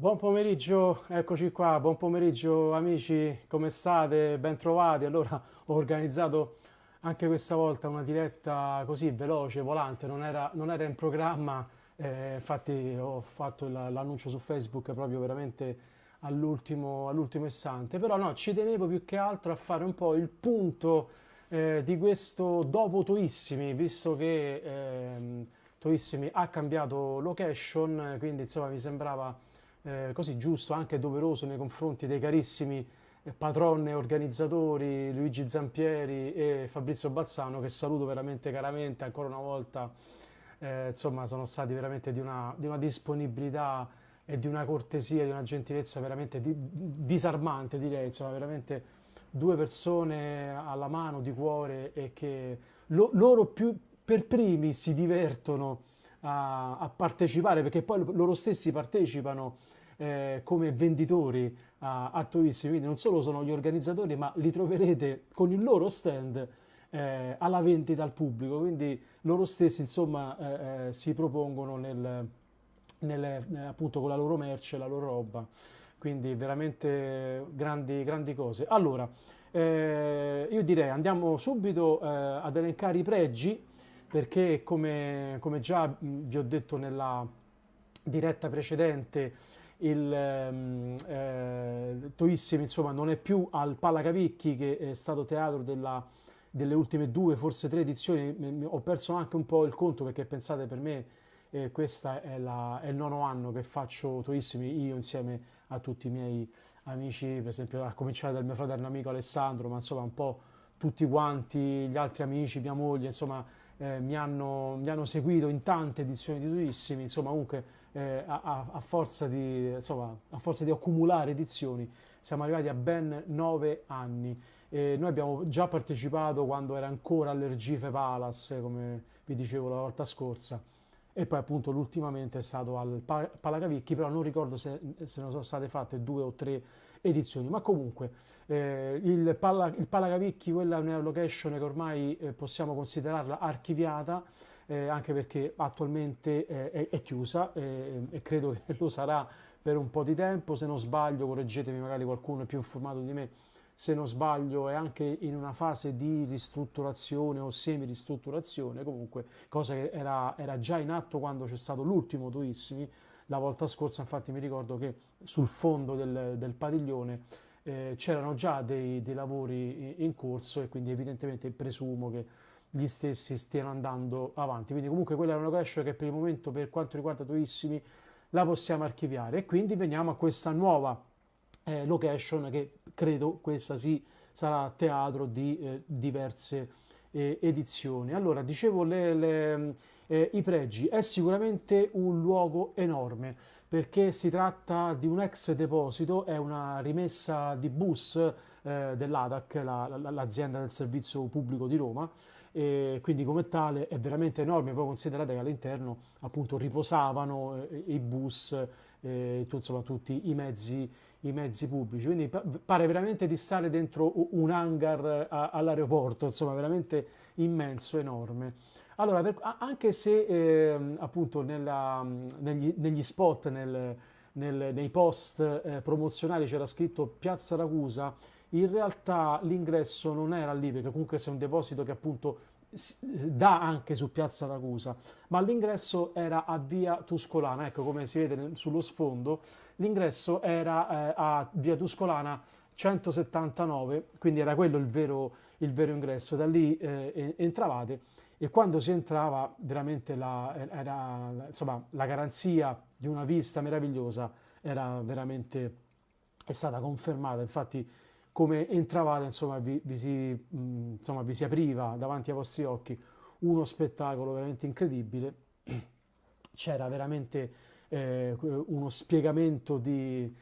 Buon pomeriggio, eccoci qua, buon pomeriggio amici, come state? Bentrovati. Allora ho organizzato anche questa volta una diretta così veloce, volante, non era, non era in programma, eh, infatti ho fatto l'annuncio su Facebook proprio veramente all'ultimo, all'ultimo istante, però no, ci tenevo più che altro a fare un po' il punto eh, di questo dopo Toissimi, visto che eh, Toissimi ha cambiato location, quindi insomma mi sembrava eh, così giusto, anche doveroso nei confronti dei carissimi eh, patronne, organizzatori Luigi Zampieri e Fabrizio Balzano che saluto veramente caramente ancora una volta eh, insomma sono stati veramente di una, di una, disponibilità e di una cortesia, di una gentilezza veramente di, disarmante direi insomma veramente due persone alla mano di cuore e che lo, loro più per primi si divertono a, a partecipare, perché poi loro stessi partecipano eh, come venditori a, a Toissi, quindi non solo sono gli organizzatori, ma li troverete con il loro stand eh, alla vendita al pubblico, quindi loro stessi insomma eh, eh si propongono nel, nel, eh, appunto con la loro merce, la loro roba, quindi veramente grandi, grandi cose. Allora, eh, io direi andiamo subito eh, ad elencare i pregi perché come, come già vi ho detto nella diretta precedente, il ehm, eh, Toissimi insomma, non è più al Palacavicchi che è stato teatro della, delle ultime due, forse tre edizioni, ho perso anche un po' il conto perché pensate per me eh, questo è, è, il nono anno che faccio Toissimi io insieme a tutti i miei amici, per esempio a cominciare dal mio fratello amico Alessandro, ma insomma un po' tutti quanti, gli altri amici, mia moglie, insomma eh, mi, hanno, mi, hanno, seguito in tante edizioni di Durissimi, insomma comunque eh, a, a, forza di, insomma, a, forza di, accumulare edizioni siamo arrivati a ben nove anni. E noi abbiamo già partecipato quando era ancora all'Ergife Palace, come vi dicevo la volta scorsa, e poi appunto l'ultimamente è stato al Palagavicchi, però non ricordo se, se, ne sono state fatte due o tre edizioni, ma comunque eh, il, Palla, il, Palagavicchi, quella è una location che ormai eh, possiamo considerarla archiviata, eh, anche perché attualmente è, è, chiusa eh, e credo che lo sarà per un po' di tempo, se non sbaglio correggetemi magari qualcuno è più informato di me se non sbaglio è anche in una fase di ristrutturazione o semi-ristrutturazione, comunque cosa che era, era già in atto quando c'è stato l'ultimo Tuissimi, la volta scorsa infatti mi ricordo che sul fondo del, del padiglione eh, c'erano già dei, dei lavori in, corso e quindi evidentemente presumo che gli stessi stiano andando avanti. Quindi comunque quella è una cash che per il momento per quanto riguarda Tuissimi la possiamo archiviare e quindi veniamo a questa nuova eh, location che credo questa sì sarà teatro di eh, diverse eh, edizioni. Allora, dicevo le, le, eh, i pregi, è sicuramente un luogo enorme perché si tratta di un ex deposito, è una rimessa di bus eh, dell'ADAC, la, la, l'azienda del servizio pubblico di Roma, e quindi come tale è veramente enorme, voi considerate che all'interno appunto riposavano eh, i bus, eh, insomma tutti i mezzi i mezzi pubblici, quindi pare veramente di stare dentro un hangar eh, all'aeroporto, insomma veramente immenso, enorme. Allora, per, anche se eh, appunto nella, negli, negli, spot, nel, nel, nei post eh, promozionali c'era scritto Piazza Ragusa, in realtà l'ingresso non era lì perché comunque è un deposito che appunto dà anche su Piazza Ragusa, ma l'ingresso era a Via Tuscolana, ecco come si vede sullo sfondo, l'ingresso era eh, a Via Tuscolana 179, quindi era quello il vero, il vero ingresso, da lì eh, entravate e quando si entrava veramente la, era, insomma, la garanzia di una vista meravigliosa era veramente è stata confermata, infatti come entravate, insomma, vi, vi, si, insomma, vi si apriva davanti ai vostri occhi uno spettacolo veramente incredibile, c'era veramente eh, uno spiegamento di,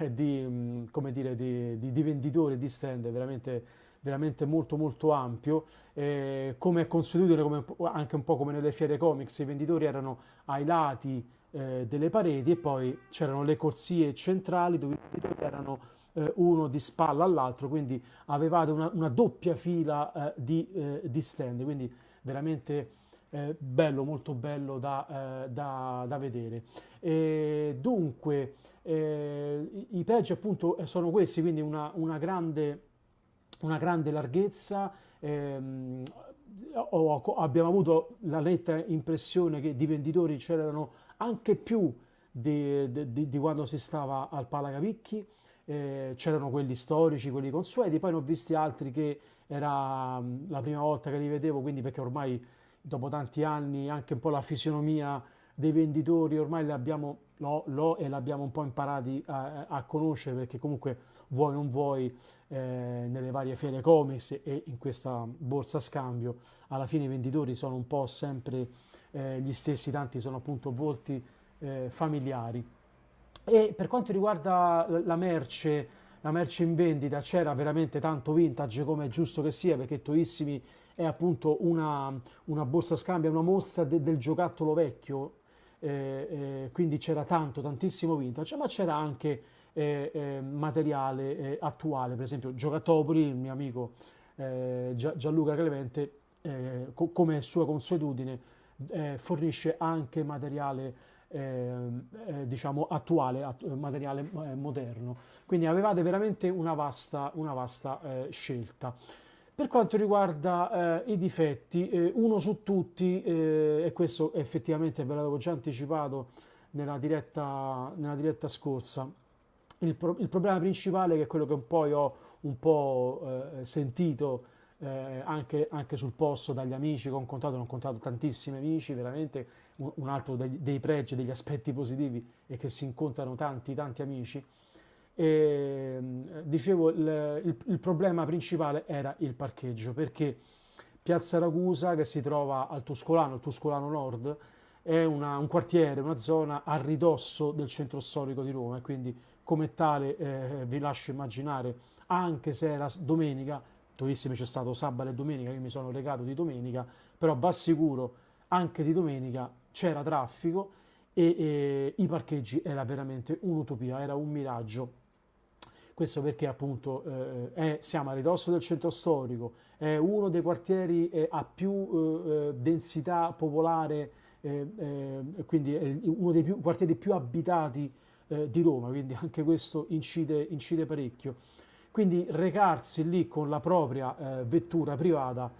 eh, di, come dire, di, di, di venditori, di stand veramente, veramente molto molto ampio, eh, come è consuetudine, anche un po' come nelle fiere comics, i venditori erano ai lati eh, delle pareti e poi c'erano le corsie centrali dove i venditori erano eh, uno di spalla all'altro, quindi avevate una, una doppia fila eh, di, eh, di, stand, quindi veramente eh, bello, molto bello da, da, da vedere. E dunque, i peggi appunto sono questi, quindi una, una, grande, una grande larghezza. Ehm, abbiamo avuto la netta impressione che di venditori c'erano anche più di, di, di, quando si stava al Palagavicchi eh, c'erano quelli storici, quelli consueti, poi ne ho visti altri che era mm, la prima volta che li vedevo, quindi perché ormai dopo tanti anni anche un po' la fisionomia dei venditori ormai l'abbiamo l'ho, l'ho e l'abbiamo un po' imparati a, a, conoscere perché comunque vuoi non vuoi eh, nelle varie fiere comics e in questa borsa scambio alla fine i venditori sono un po' sempre eh, gli stessi tanti sono appunto volti eh, familiari e per quanto riguarda la merce, la merce in vendita, c'era veramente tanto vintage come è giusto che sia, perché Toissimi è appunto una, una borsa scambio, una mostra de, del giocattolo vecchio, eh, eh, quindi c'era tanto, tantissimo vintage, ma c'era anche eh, eh materiale eh, attuale, per esempio Giocattopoli, il mio amico eh, Gianluca Clemente, co come sua consuetudine, fornisce anche materiale Ehm, eh, diciamo attuale, att- eh, materiale eh, moderno. Quindi avevate veramente una vasta, una vasta eh, scelta. Per quanto riguarda eh, i difetti, eh, uno su tutti, eh, e questo effettivamente ve l'avevo già anticipato nella diretta, nella diretta scorsa, il, pro- il, problema principale che è quello che poi ho un po' sentito anche, anche, sul posto dagli amici che ho incontrato, ne ho incontrato tantissimi amici veramente un altro dei, dei pregi, degli aspetti positivi è che si incontrano tanti, tanti amici. E, mm, dicevo, il, il, il problema principale era il parcheggio, perché Piazza Ragusa, che si trova al Tuscolano, il Tuscolano Nord, è una, un quartiere, una zona a ridosso del centro storico di Roma e quindi come tale eh, vi lascio immaginare, anche se era domenica, dovessimo c'è stato sabato e domenica, io mi sono recato di domenica, però va sicuro anche di domenica c'era traffico e, e i parcheggi era veramente un'utopia, era un miraggio questo perché appunto eh, è, siamo a ridosso del centro storico, è uno dei quartieri eh, a più eh, eh densità popolare, eh, eh, quindi è uno dei più, quartieri più abitati di Roma, quindi anche questo incide, incide, parecchio. Quindi recarsi lì con la propria vettura privata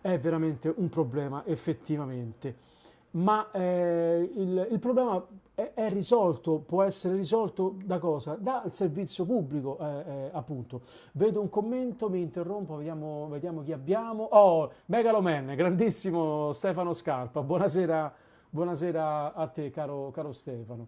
è veramente un problema effettivamente ma eh, il, il, problema è, è, risolto, può essere risolto da cosa? Dal servizio pubblico, eh, eh, appunto. Vedo un commento, mi interrompo, vediamo, vediamo chi abbiamo. Oh, Megaloman, grandissimo Stefano Scarpa, buonasera, buonasera a te caro, caro Stefano.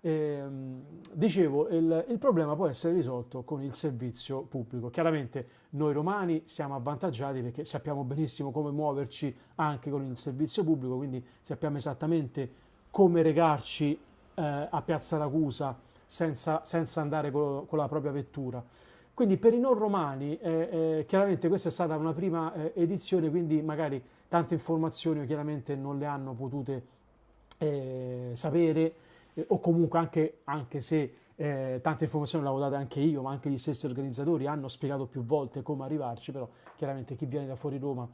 E, ehm, dicevo, il, il, problema può essere risolto con il servizio pubblico. Chiaramente noi romani siamo avvantaggiati perché sappiamo benissimo come muoverci anche con il servizio pubblico, quindi sappiamo esattamente come recarci eh, a Piazza Ragusa senza, senza andare con, con, la propria vettura. Quindi per i non romani, eh, eh, chiaramente questa è stata una prima eh, edizione, quindi magari tante informazioni chiaramente non le hanno potute eh, sapere eh, o comunque anche, anche se eh, tante informazioni le ho date anche io, ma anche gli stessi organizzatori hanno spiegato più volte come arrivarci, però chiaramente chi viene da fuori Roma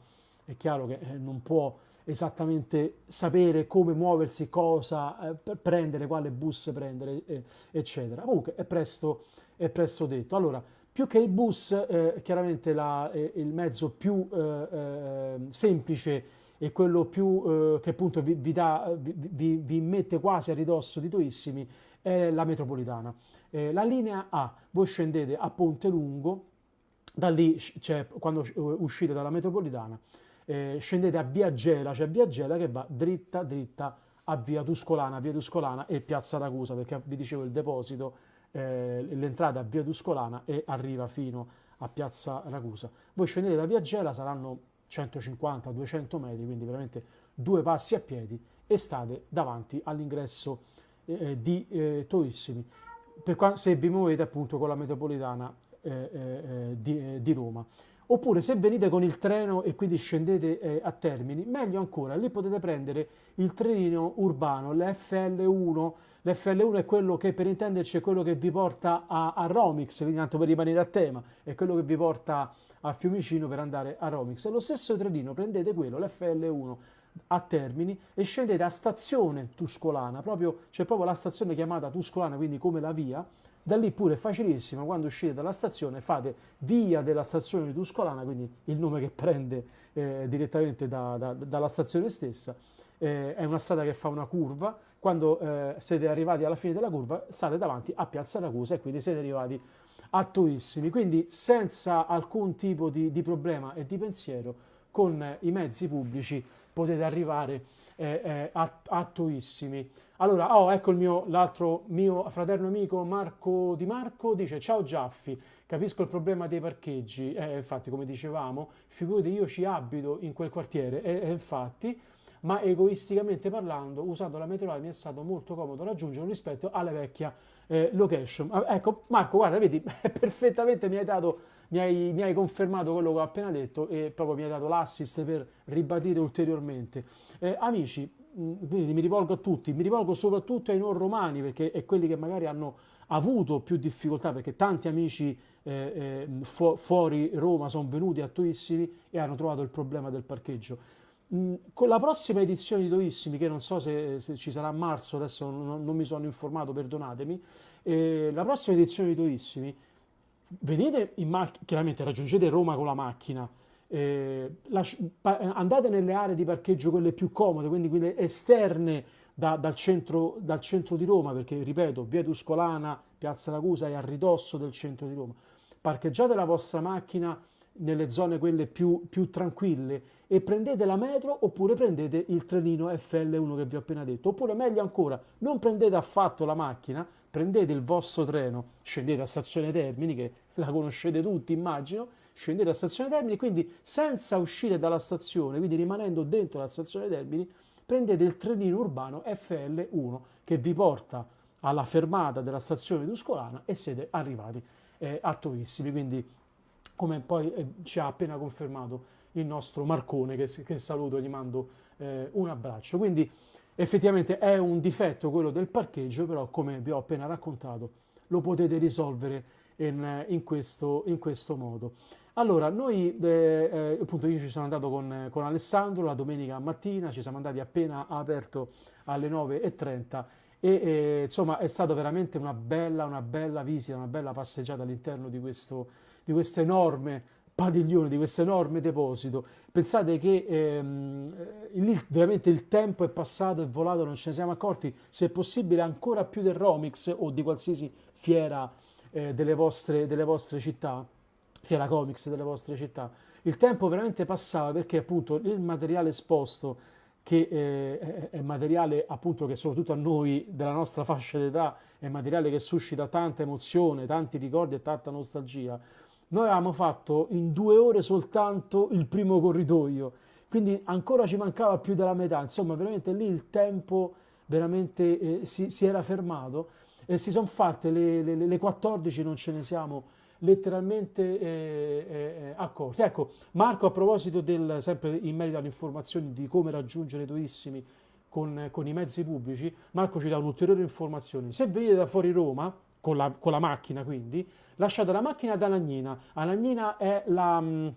è chiaro che eh, non può esattamente sapere come muoversi, cosa eh, prendere, quale bus prendere, eccetera. Comunque è presto, è presto detto. Allora, più che il bus, eh, chiaramente la, eh, il mezzo più eh, eh semplice e quello più, eh, che appunto vi, vi, dà, eh, vi, vi, mette quasi a ridosso di tuissimi è la metropolitana. Eh, la linea A, voi scendete a Ponte Lungo, da lì cioè, quando eh, uscite dalla metropolitana, eh, scendete a Via Gela, cioè Via Gela che va dritta dritta a Via Tuscolana, Via Tuscolana e Piazza D'Acusa, perché vi dicevo il deposito eh, l'entrata a Via Tuscolana e arriva fino a Piazza Ragusa. Voi scendete da Via Gela, saranno 150-200 metri, quindi veramente due passi a piedi e state davanti all'ingresso eh, eh, di eh, Torissimi, qua, se vi muovete appunto con la metropolitana eh, eh, eh di, di, Roma. Oppure se venite con il treno e quindi scendete a Termini, meglio ancora, lì potete prendere il trenino urbano, l'FL1, L'FL1 è quello che per intenderci è quello che vi porta a, a Romix, quindi tanto per rimanere a tema, è quello che vi porta a a Fiumicino per andare a Romix. Lo stesso trenino, prendete quello, l'FL1 a Termini e scendete a stazione Tuscolana, proprio, c'è proprio la stazione chiamata Tuscolana, quindi come la via, da lì pure è facilissimo, quando uscite dalla stazione fate via della stazione di Tuscolana, quindi il nome che prende eh, direttamente da, da, dalla stazione stessa, eh, è una strada che fa una curva, quando eh, siete arrivati alla fine della curva state davanti a Piazza Ragusa e quindi siete arrivati attuissimi, quindi senza alcun tipo di, di problema e di pensiero con eh, i mezzi pubblici potete arrivare eh, eh, attuissimi. Allora, oh, ecco il mio, l'altro mio fraterno amico Marco Di Marco dice ciao Giaffi, capisco il problema dei parcheggi, eh, eh infatti come dicevamo, figurati io ci abito in quel quartiere, e eh, infatti, ma egoisticamente parlando, usando la metropolitana mi è stato molto comodo raggiungerlo rispetto alla vecchia eh, location. Ah, ecco, Marco, guarda, vedi, perfettamente mi hai dato mi hai, mi hai, confermato quello che ho appena detto e proprio mi hai dato l'assist per ribadire ulteriormente. Eh, amici, mm, quindi mi rivolgo a tutti, mi rivolgo soprattutto ai non romani perché è quelli che magari hanno avuto più difficoltà perché tanti amici eh, eh fu- fuori Roma sono venuti attuissimi e hanno trovato il problema del parcheggio con la prossima edizione di Doissimi, che non so se, se ci sarà a marzo, adesso non, non mi sono informato, perdonatemi, eh, la prossima edizione di Doissimi, venite in macchina, chiaramente raggiungete Roma con la macchina, eh, lasci- pa- andate nelle aree di parcheggio quelle più comode, quindi quelle esterne da, dal, centro, dal, centro, di Roma, perché ripeto, via Tuscolana, Piazza Ragusa è a ridosso del centro di Roma. Parcheggiate la vostra macchina nelle zone quelle più, più, tranquille e prendete la metro oppure prendete il trenino FL1 che vi ho appena detto oppure meglio ancora non prendete affatto la macchina prendete il vostro treno scendete a stazione Termini che la conoscete tutti immagino scendete a stazione Termini quindi senza uscire dalla stazione quindi rimanendo dentro la stazione Termini prendete il trenino urbano FL1 che vi porta alla fermata della stazione tuscolana e siete arrivati eh, a Torissimi quindi come poi eh, ci ha appena confermato il nostro Marcone, che, che saluto, gli mando eh, un abbraccio. Quindi effettivamente è un difetto quello del parcheggio, però come vi ho appena raccontato lo potete risolvere in, in, questo, in questo, modo. Allora, noi eh, eh appunto io ci sono andato con, con Alessandro la domenica mattina, ci siamo andati appena aperto alle 9.30 e e eh, insomma è stata veramente una bella, una bella visita, una bella passeggiata all'interno di questo di questo enorme padiglione, di questo enorme deposito. Pensate che ehm, eh, lì veramente il tempo è passato, è volato, non ce ne siamo accorti, se possibile ancora più del Romix o di qualsiasi fiera eh, delle, vostre, delle vostre città, fiera comics delle vostre città. Il tempo veramente passava perché appunto il materiale esposto che eh, è materiale appunto che soprattutto a noi della nostra fascia d'età è materiale che suscita tanta emozione, tanti ricordi e tanta nostalgia. Noi avevamo fatto in due ore soltanto il primo corridoio, quindi ancora ci mancava più della metà, insomma veramente lì il tempo veramente eh, si, si, era fermato e si sono fatte le, le, le, 14, non ce ne siamo letteralmente eh, eh, accorti. Ecco, Marco a proposito del, sempre in merito alle informazioni di come raggiungere i tuissimi con, con i mezzi pubblici, Marco ci dà un'ulteriore informazione. Se venite da fuori Roma, con la, con la macchina quindi, lasciato la macchina ad Anagnina. Anagnina è, la, mm,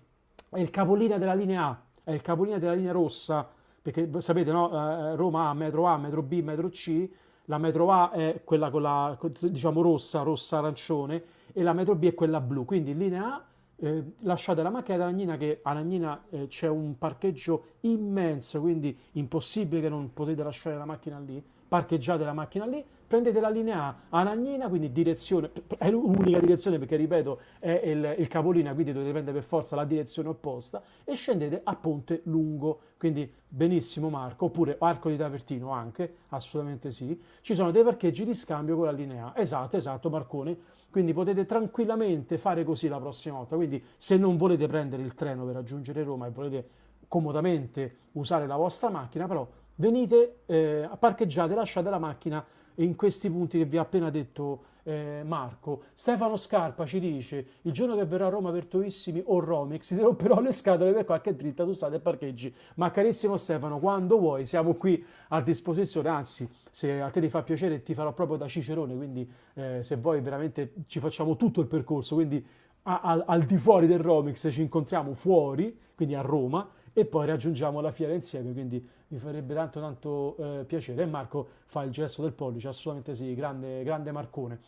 è il capolinea della linea A, è il capolinea della linea rossa, perché sapete no? Eh, Roma ha metro A, metro B, metro C, la metro A è quella con la, diciamo rossa, rossa arancione e la metro B è quella blu, quindi linea A eh, lasciate la macchina ad Anagnina che a Anagnina eh, c'è un parcheggio immenso, quindi impossibile che non potete lasciare la macchina lì parcheggiate la macchina lì, prendete la linea A, Anagnina, quindi direzione, è l'unica direzione perché ripeto è il, il capolinea, quindi dovete prendere per forza la direzione opposta e scendete a Ponte Lungo, quindi benissimo Marco, oppure Arco di Tavertino anche, assolutamente sì, ci sono dei parcheggi di scambio con la linea A, esatto, esatto Marcone, quindi potete tranquillamente fare così la prossima volta, quindi se non volete prendere il treno per raggiungere Roma e volete comodamente usare la vostra macchina, però venite, eh, parcheggiate, lasciate la macchina in questi punti che vi ha appena detto eh, Marco. Stefano Scarpa ci dice: Il giorno che verrà a Roma per Toissimi o Romic, ti romperò le scatole per qualche dritta su strada e parcheggi. Ma carissimo Stefano, quando vuoi, siamo qui a disposizione. Anzi, se a te ti fa piacere, ti farò proprio da Cicerone. Quindi, eh, se vuoi, veramente ci facciamo tutto il percorso. Quindi, a, a, al di fuori del Romic, ci incontriamo fuori, quindi a Roma e poi raggiungiamo la fiera insieme, quindi mi farebbe tanto tanto eh, piacere. E Marco fa il gesto del pollice, assolutamente sì, grande, grande Marcone.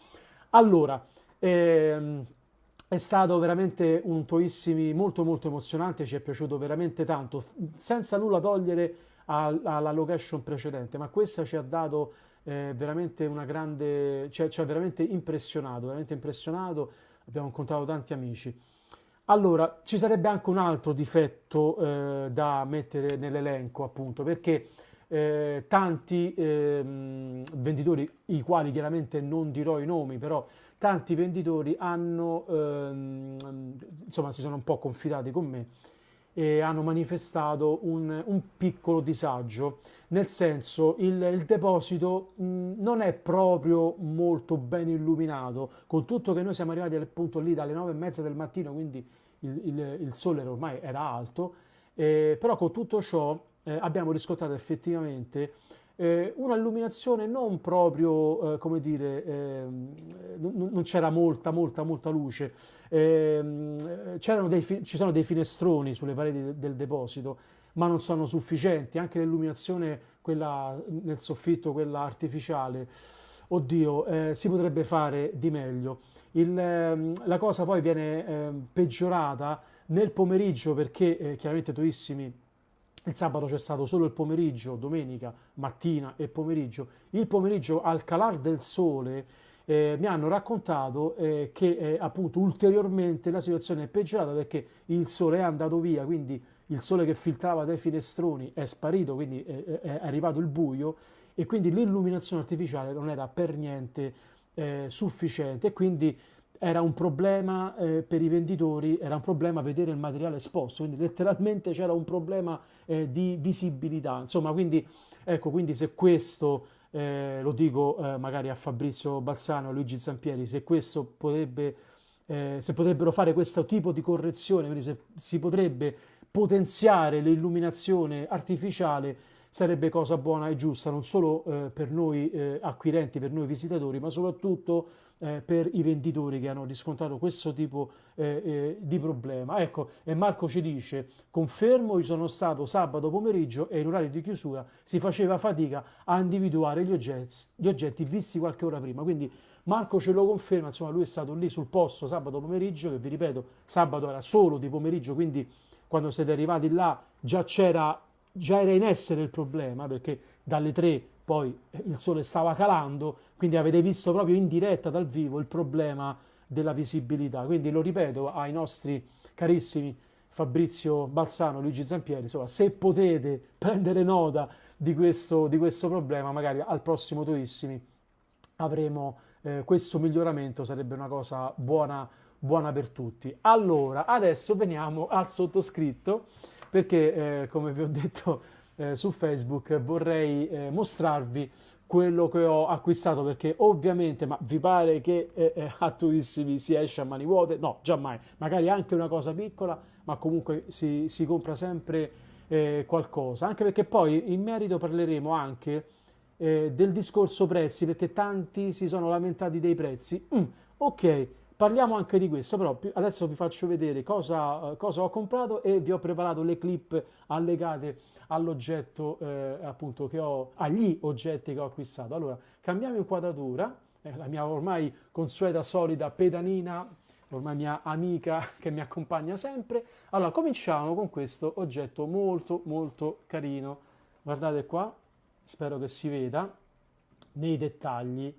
Allora, ehm, è stato veramente un Toissimi molto molto emozionante, ci è piaciuto veramente tanto, senza nulla togliere alla location precedente, ma questa ci ha dato eh, veramente una grande, cioè ci ha veramente impressionato, veramente impressionato, abbiamo incontrato tanti amici. Allora, ci sarebbe anche un altro difetto eh, da mettere nell'elenco, appunto, perché eh, tanti eh, venditori, i quali chiaramente non dirò i nomi, però tanti venditori hanno, ehm, insomma, si sono un po' confidati con me e hanno manifestato un, un piccolo disagio, nel senso il, il deposito mh, mm, non è proprio molto ben illuminato, con tutto che noi siamo arrivati al punto lì dalle 9 e mezza del mattino, quindi il, il, il sole ormai era alto, eh, però con tutto ciò eh, abbiamo riscontrato effettivamente eh, una illuminazione non proprio, eh, come dire, eh, non c'era molta, molta, molta luce, ehm, dei, ci sono dei finestroni sulle pareti del deposito, ma non sono sufficienti, anche l'illuminazione, quella nel soffitto, quella artificiale, oddio, eh, si potrebbe fare di meglio. Il, ehm, la cosa poi viene ehm, peggiorata nel pomeriggio perché eh, chiaramente tuissimi il sabato c'è stato solo il pomeriggio, domenica, mattina e pomeriggio. Il pomeriggio al calar del sole eh, mi hanno raccontato eh, che eh, appunto ulteriormente la situazione è peggiorata perché il sole è andato via, quindi il sole che filtrava dai finestroni è sparito, quindi eh, eh, è arrivato il buio e quindi l'illuminazione artificiale non era per niente eh, sufficiente e quindi era un problema eh, per i venditori, era un problema vedere il materiale esposto, quindi letteralmente c'era un problema eh, di visibilità. Insomma, quindi, ecco, quindi se questo, eh, lo dico eh, magari a Fabrizio Balsano, a Luigi Zampieri, se questo potrebbe, eh, se potrebbero fare questo tipo di correzione, quindi se si potrebbe potenziare l'illuminazione artificiale, sarebbe cosa buona e giusta, non solo eh, per noi acquirenti, per noi visitatori, ma soprattutto eh, per i venditori che hanno riscontrato questo tipo eh, eh, di problema. Ecco, e Marco ci dice, confermo, io sono stato sabato pomeriggio e in orario di chiusura si faceva fatica a individuare gli oggetti, gli oggetti visti qualche ora prima, quindi Marco ce lo conferma, insomma lui è stato lì sul posto sabato pomeriggio, che vi ripeto, sabato era solo di pomeriggio, quindi quando siete arrivati là già c'era già era in essere il problema perché dalle 3 poi eh, il sole stava calando, quindi avete visto proprio in diretta dal vivo il problema della visibilità. Quindi lo ripeto ai nostri carissimi Fabrizio Balsano, Luigi Zampieri, insomma, se potete prendere nota di questo, di questo problema, magari al prossimo Toissimi avremo eh, questo miglioramento, sarebbe una cosa buona, buona per tutti. Allora, adesso veniamo al sottoscritto, perché eh, come vi ho detto eh, su Facebook vorrei eh, mostrarvi quello che ho acquistato perché ovviamente ma vi pare che eh, eh a tuissimi si esce a mani vuote? No, già mai, magari anche una cosa piccola ma comunque si, si compra sempre eh, qualcosa anche perché poi in merito parleremo anche eh, del discorso prezzi perché tanti si sono lamentati dei prezzi mm, ok Parliamo anche di questo, però adesso vi faccio vedere cosa, eh, cosa ho comprato e vi ho preparato le clip allegate all'oggetto, eh, appunto, che ho, agli oggetti che ho acquistato. Allora, cambiamo inquadratura, eh, la mia ormai consueta, solida pedanina, ormai mia amica che mi accompagna sempre. Allora, cominciamo con questo oggetto molto, molto carino. Guardate qua, spero che si veda nei dettagli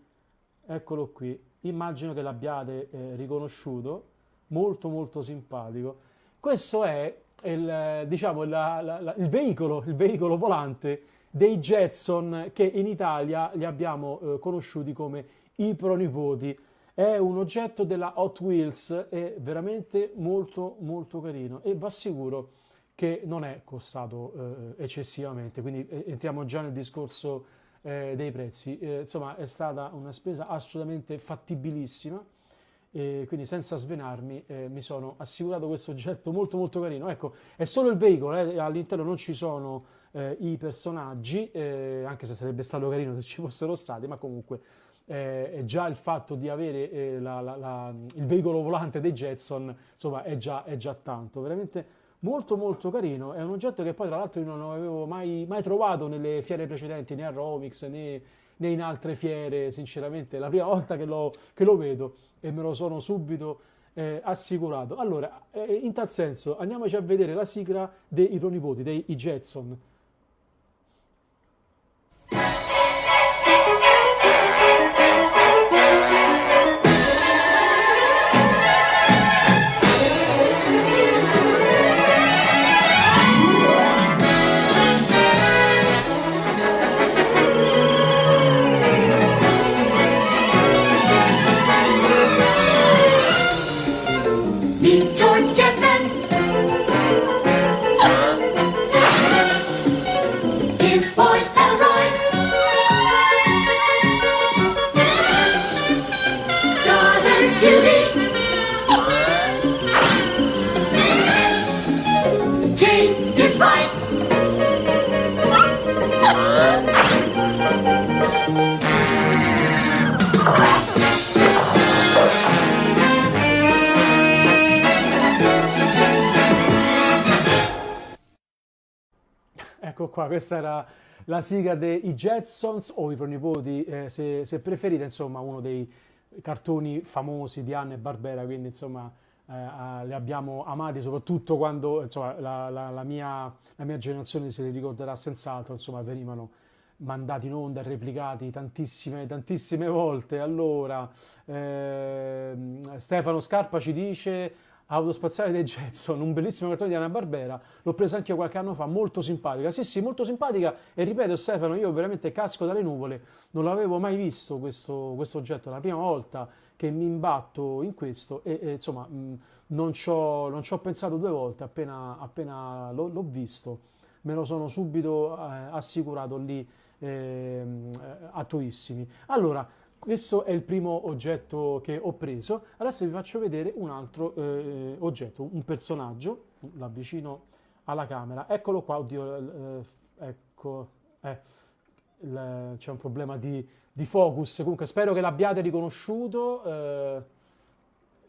eccolo qui, immagino che l'abbiate eh, riconosciuto, molto molto simpatico. Questo è il, eh, diciamo, la, la, la, il, veicolo, il veicolo volante dei Jetson che in Italia li abbiamo eh, conosciuti come i pronipoti. È un oggetto della Hot Wheels, è veramente molto molto carino e vi assicuro che non è costato eh, eccessivamente, quindi eh, entriamo già nel discorso eh, dei prezzi. Eh, insomma è stata una spesa assolutamente fattibilissima e quindi senza svenarmi eh, mi sono assicurato questo oggetto molto molto carino. Ecco, è solo il veicolo, eh, all'interno non ci sono eh, i personaggi, eh, anche se sarebbe stato carino se ci fossero stati, ma comunque eh, già il fatto di avere eh, la, la, la, il veicolo volante dei Jetson, insomma, è già, è già tanto. Veramente molto molto carino, è un oggetto che poi tra l'altro io non avevo mai, mai trovato nelle fiere precedenti, né a Romix né, né, in altre fiere, sinceramente è la prima volta che lo, che lo vedo e me lo sono subito eh, assicurato. Allora, eh, in tal senso andiamoci a vedere la sigla dei pronipoti dei Jetson. questa era la sigla dei Jetsons o i pronipoti, eh, se, se, preferite, insomma, uno dei cartoni famosi di Anna e Barbera, quindi insomma eh, li abbiamo amati soprattutto quando insomma, la, la, la, mia, la mia generazione se li ricorderà senz'altro, insomma, venivano mandati in onda, e replicati tantissime, tantissime volte. Allora, eh, Stefano Scarpa ci dice Autospaziale dei Jetson, un bellissimo cartone di Anna Barbera, l'ho presa anche io qualche anno fa, molto simpatica. Sì, sì, molto simpatica e ripeto Stefano, io veramente casco dalle nuvole, non l'avevo mai visto questo, questo oggetto, è la prima volta che mi imbatto in questo e, e insomma mh, mm, non ci ho pensato due volte appena, appena l'ho visto, me lo sono subito eh, assicurato lì ehm, eh, attuissimi. Allora, questo è il primo oggetto che ho preso. Adesso vi faccio vedere un altro eh, oggetto, un personaggio. L'avvicino alla camera. Eccolo qua, oddio, eh, ecco, eh, c'è un problema di, di, focus. Comunque spero che l'abbiate riconosciuto. Eh,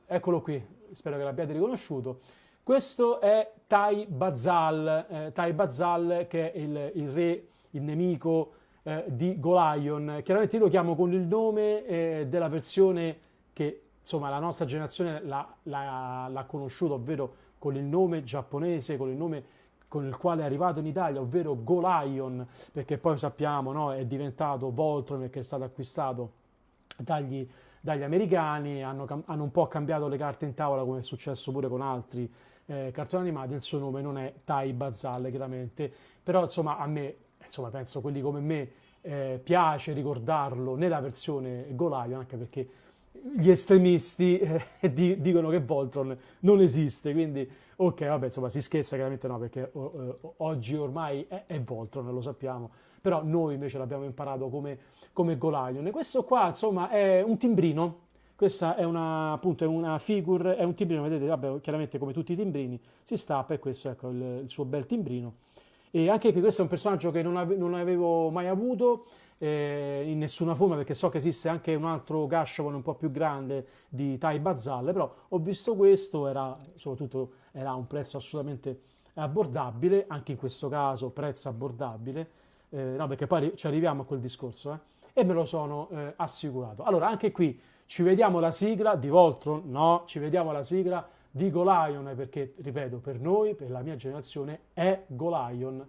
eccolo qui, spero che l'abbiate riconosciuto. Questo è Tai Bazal, eh, Tai Bazal che è il, il re, il nemico eh, di Golion. Chiaramente io lo chiamo con il nome eh, della versione che insomma la nostra generazione l'ha, l'ha, l'ha conosciuto, ovvero con il nome giapponese, con il nome con il quale è arrivato in Italia, ovvero Golion, perché poi sappiamo no, è diventato Voltron perché è stato acquistato dagli, dagli americani, hanno, hanno, un po' cambiato le carte in tavola come è successo pure con altri eh, cartoni animati, il suo nome non è Tai Bazal chiaramente, però insomma a me insomma penso quelli come me eh, piace ricordarlo nella versione Golaio anche perché gli estremisti eh, di, dicono che Voltron non esiste, quindi ok, vabbè, insomma si scherza chiaramente no, perché o, o, oggi ormai è, è, Voltron, lo sappiamo, però noi invece l'abbiamo imparato come, come Golion. questo qua, insomma, è un timbrino, questa è una, appunto, è una figure, è un timbrino, vedete, vabbè, chiaramente come tutti i timbrini, si stappa e questo ecco il, il suo bel timbrino e anche perché questo è un personaggio che non, ave- non avevo mai avuto eh, in nessuna forma, perché so che esiste anche un altro Gashawon un po' più grande di Tai Bazzal, però ho visto questo, era soprattutto era un prezzo assolutamente abbordabile, anche in questo caso prezzo abbordabile, eh, no, perché poi ci arriviamo a quel discorso, eh, e me lo sono eh, assicurato. Allora, anche qui ci vediamo la sigla di Voltron? No, ci vediamo la sigla Dico Lion perché, ripeto, per noi, per la mia generazione, è Golion.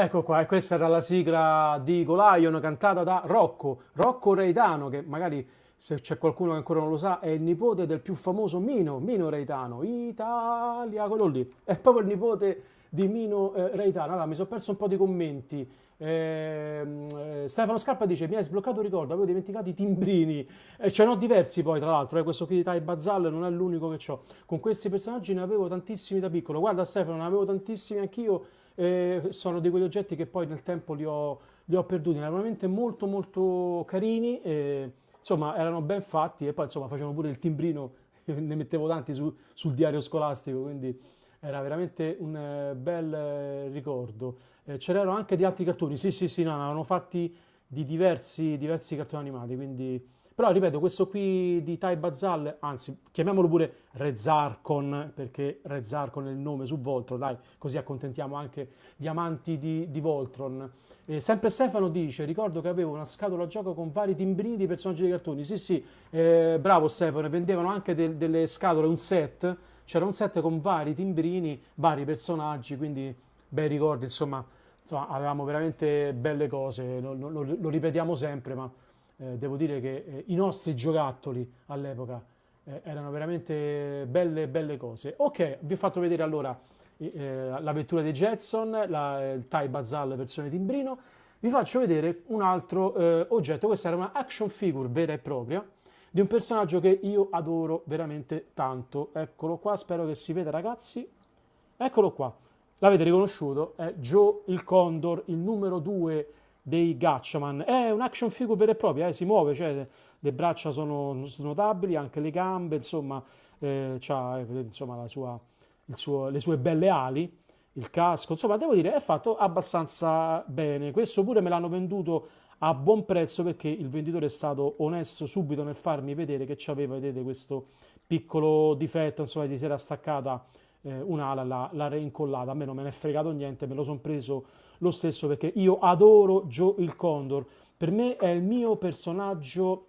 Ecco qua, e questa era la sigla di Golion cantata da Rocco, Rocco Reitano, che magari se c'è qualcuno che ancora non lo sa è il nipote del più famoso Mino, Mino Reitano, Italia, quello lì, è proprio il nipote di Mino eh, Reitano. Allora, mi sono perso un po' di commenti. Ehm, eh, Stefano Scarpa dice mi hai sbloccato ricordo avevo dimenticato i timbrini eh, ce ne ho diversi poi tra l'altro eh, questo qui di Tai Bazzal non è l'unico che ho con questi personaggi ne avevo tantissimi da piccolo guarda Stefano ne avevo tantissimi anch'io eh, sono di quegli oggetti che poi nel tempo li ho, li ho perduti, erano veramente molto molto carini, eh, insomma erano ben fatti e poi insomma facevano pure il timbrino, ne mettevo tanti su, sul diario scolastico, quindi era veramente un eh, bel eh, ricordo. c'erano anche di altri cartoni, sì sì sì, no, erano fatti di diversi, diversi cartoni animati, quindi però ripeto, questo qui di Tai Bazal, anzi, chiamiamolo pure Re Zarkon, perché Re Zarkon è il nome su Voltron, dai, così accontentiamo anche gli amanti di, di Voltron. Eh, sempre Stefano dice, ricordo che avevo una scatola gioco con vari timbrini di personaggi di cartoni. Sì, sì, eh, bravo Stefano, vendevano anche de- delle scatole, un set, c'era un set con vari timbrini, vari personaggi, quindi bei ricordi, insomma, insomma avevamo veramente belle cose, lo, lo, lo ripetiamo sempre, ma eh, devo dire che eh, i nostri giocattoli all'epoca eh, erano veramente belle, belle cose. Ok, vi ho fatto vedere allora eh, la vettura di Jetson, la, eh, il Thai Bazal versione timbrino. Vi faccio vedere un altro eh, oggetto, questa era una action figure vera e propria di un personaggio che io adoro veramente tanto. Eccolo qua, spero che si veda ragazzi. Eccolo qua, l'avete riconosciuto, è Joe il Condor, il numero 2 dei Gatchaman. È un action figure vero e proprio, eh, si muove, cioè, le braccia sono snotabili, anche le gambe, insomma, eh, ha eh, insomma, sua, suo, le sue belle ali, il casco, insomma, devo dire, è fatto abbastanza bene. Questo pure me l'hanno venduto a buon prezzo perché il venditore è stato onesto subito nel farmi vedere che c'aveva, vedete, questo piccolo difetto, insomma, si era staccata eh, un'ala, l'ha, l'ha reincollata, a me non me ne è fregato niente, me lo sono preso lo stesso perché io adoro Joe il Condor, per me è il mio personaggio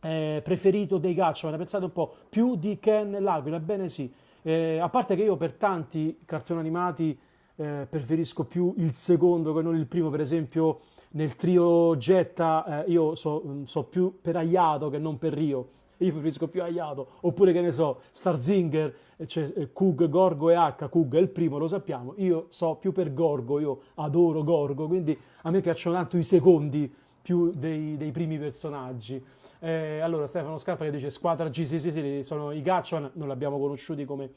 eh, preferito dei Gatchaman, pensate un po', più di Ken l'Aquila, ebbene sì, eh, a parte che io per tanti cartoni animati eh, preferisco più il secondo che non il primo, per esempio nel trio Getta eh, io so, mm, so più per Aiato che non per Rio, io preferisco più Aiato, oppure che ne so, Starzinger, eh, cioè, eh, Kug, Gorgo e H, Kug è il primo, lo sappiamo, io so più per Gorgo, io adoro Gorgo, quindi a me piacciono tanto i secondi più dei, dei primi personaggi. Eh, allora Stefano Scarpa che dice squadra G, sì sì sì, sono i Gaccian, non li abbiamo conosciuti come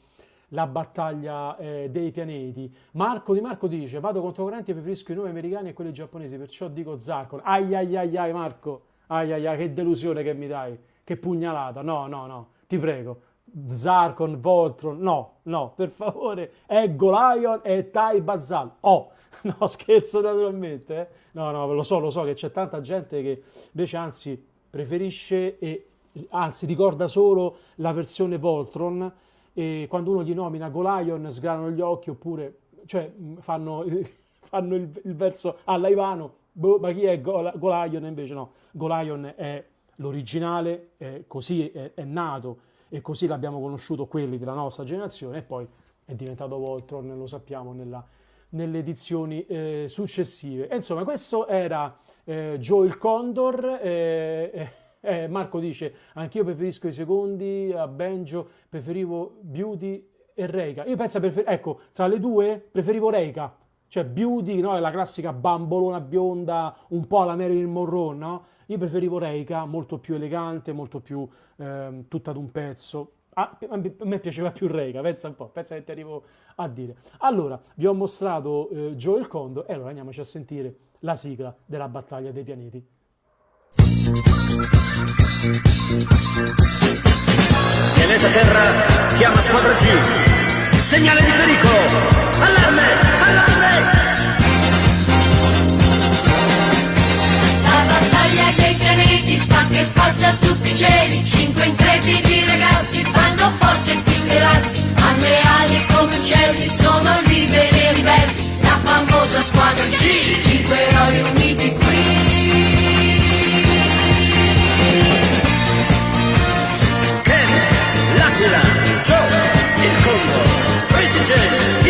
la battaglia eh, dei pianeti. Marco Di Marco dice: Vado contro corrente e preferisco i nuovi americani e quelli giapponesi, perciò dico Zarkon. Ai ai ai ai, Marco, ai ai ai, che delusione che mi dai che pugnalata, no, no, no, ti prego. Zarkon, Voltron, no, no, per favore, è Golion e Tai Bazan. Oh, no, scherzo naturalmente, eh? no, no, lo so, lo so che c'è tanta gente che invece anzi preferisce e anzi ricorda solo la versione Voltron e quando uno gli nomina Golion sgranano gli occhi oppure cioè, mm, fanno, il, fanno il, il verso alla Ivano, boh, ma chi è Gol- Golion invece no, Golion è l'originale, eh, così è, è, nato e così l'abbiamo conosciuto quelli della nostra generazione e poi è diventato Voltron, lo sappiamo, nella, nelle edizioni eh, successive. E insomma, questo era eh, Joel Condor. Eh, eh, eh Marco dice, anch'io preferisco i secondi, a Benjo preferivo Beauty e Reika. Io penso, prefer- ecco, tra le due preferivo Reika cioè Beauty, no? la classica bambolona bionda, un po' alla Marilyn Monroe, no? Io preferivo Reika, molto più elegante, molto più eh, tutta ad un pezzo. Ah, a me piaceva più Reika, pensa un po', pensa che ti arrivo a dire. Allora, vi ho mostrato eh, Joe il Condo e allora andiamoci a sentire la sigla della battaglia dei pianeti. Pianeta Terra chiama squadra G Segnale di pericolo! Allarme! Allarme! La battaglia dei pianeti spacca e spazza tutti i cieli. Cinque intrepidi ragazzi fanno forte più dei razzi. Hanno le ali come uccelli, sono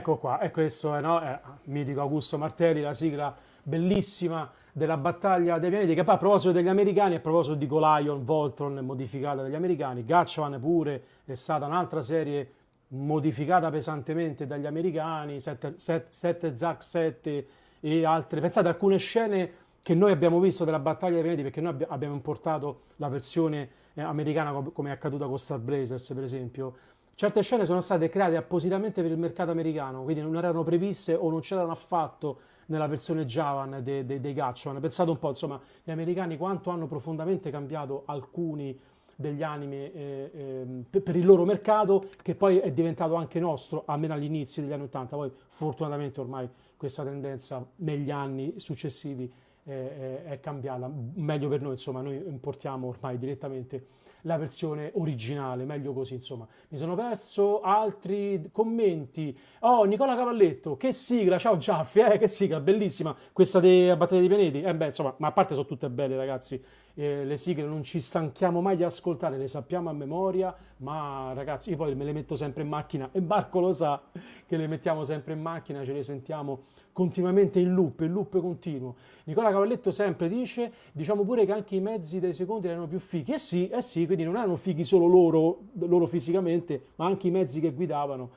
Ecco qua, e questo è, eh, no? è ah, mitico Augusto Martelli, la sigla bellissima della battaglia dei pianeti, che poi a proposito degli americani, a proposito di Golion, Voltron modificata dagli americani, Gatchaman pure è stata un'altra serie modificata pesantemente dagli americani, 7 Zack 7 e altre. Pensate alcune scene che noi abbiamo visto della battaglia dei pianeti, perché noi abbiamo importato la versione eh, americana come è accaduta con Star Blazers, per esempio, Certe scene sono state create appositamente per il mercato americano, quindi non erano previste o non c'erano affatto nella versione Javan dei, dei, dei Gatchaman. Pensate un po', insomma, gli americani quanto hanno profondamente cambiato alcuni degli anime eh, eh, per il loro mercato, che poi è diventato anche nostro, almeno all'inizio degli anni Ottanta. Poi fortunatamente ormai questa tendenza negli anni successivi eh, eh è cambiata, meglio per noi, insomma, noi importiamo ormai direttamente la versione originale, meglio così insomma. Mi sono perso altri commenti. Oh, Nicola Cavalletto, che sigla, ciao Giaffi, eh, che sigla, bellissima questa di Battaglia dei Pianeti. Eh beh, insomma, ma a parte sono tutte belle ragazzi, eh, le sigle non ci stanchiamo mai di ascoltare, le sappiamo a memoria, ma ragazzi io poi me le metto sempre in macchina e Marco lo sa che le mettiamo sempre in macchina, ce le sentiamo continuamente in loop, in loop continuo. Nicola Cavalletto sempre dice, diciamo pure che anche i mezzi dei secondi erano più fighi, eh sì, eh sì, quindi non erano fighi solo loro, loro fisicamente, ma anche i mezzi che guidavano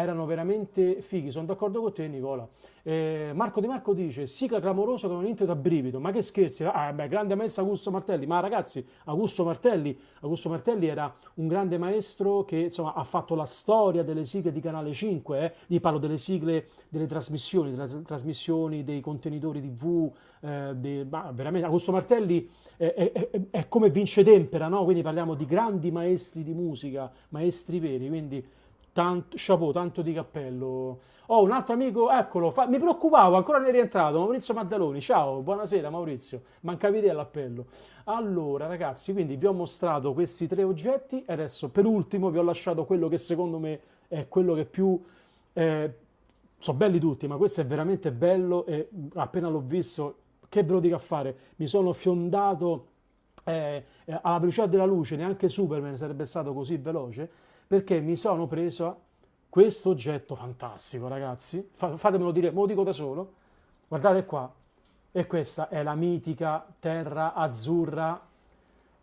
erano veramente fighi. Sono d'accordo con te, Nicola. Eh, Marco Di Marco dice: Sica clamoroso con un intro da brivido. Ma che scherzi! Ah, eh, beh, grande maestro Augusto Martelli. Ma ragazzi, Augusto Martelli, Augusto Martelli era un grande maestro che insomma, ha fatto la storia delle sigle di Canale 5. Eh? parlo delle sigle delle trasmissioni, delle trasmissioni dei contenitori TV. Eh, dei, ma veramente, Augusto Martelli è, è, è, è come Vince Tempera, no? quindi parliamo di grandi maestri di musica, maestri veri. Quindi Tanto, chapeau, tanto di cappello. Oh, un altro amico, eccolo, fa, mi preoccupavo, ancora non è rientrato, Maurizio Maddaloni, ciao, buonasera Maurizio, mancavi te all'appello. Allora ragazzi, quindi vi ho mostrato questi tre oggetti e adesso per ultimo vi ho lasciato quello che secondo me è quello che più... Eh, sono belli tutti, ma questo è veramente bello e appena l'ho visto, che ve lo dico a fare, mi sono fiondato eh, eh alla velocità della luce, neanche Superman sarebbe stato così veloce perché mi sono preso questo oggetto fantastico, ragazzi. fatemelo dire, me lo dico da solo. Guardate qua. E questa è la mitica terra azzurra,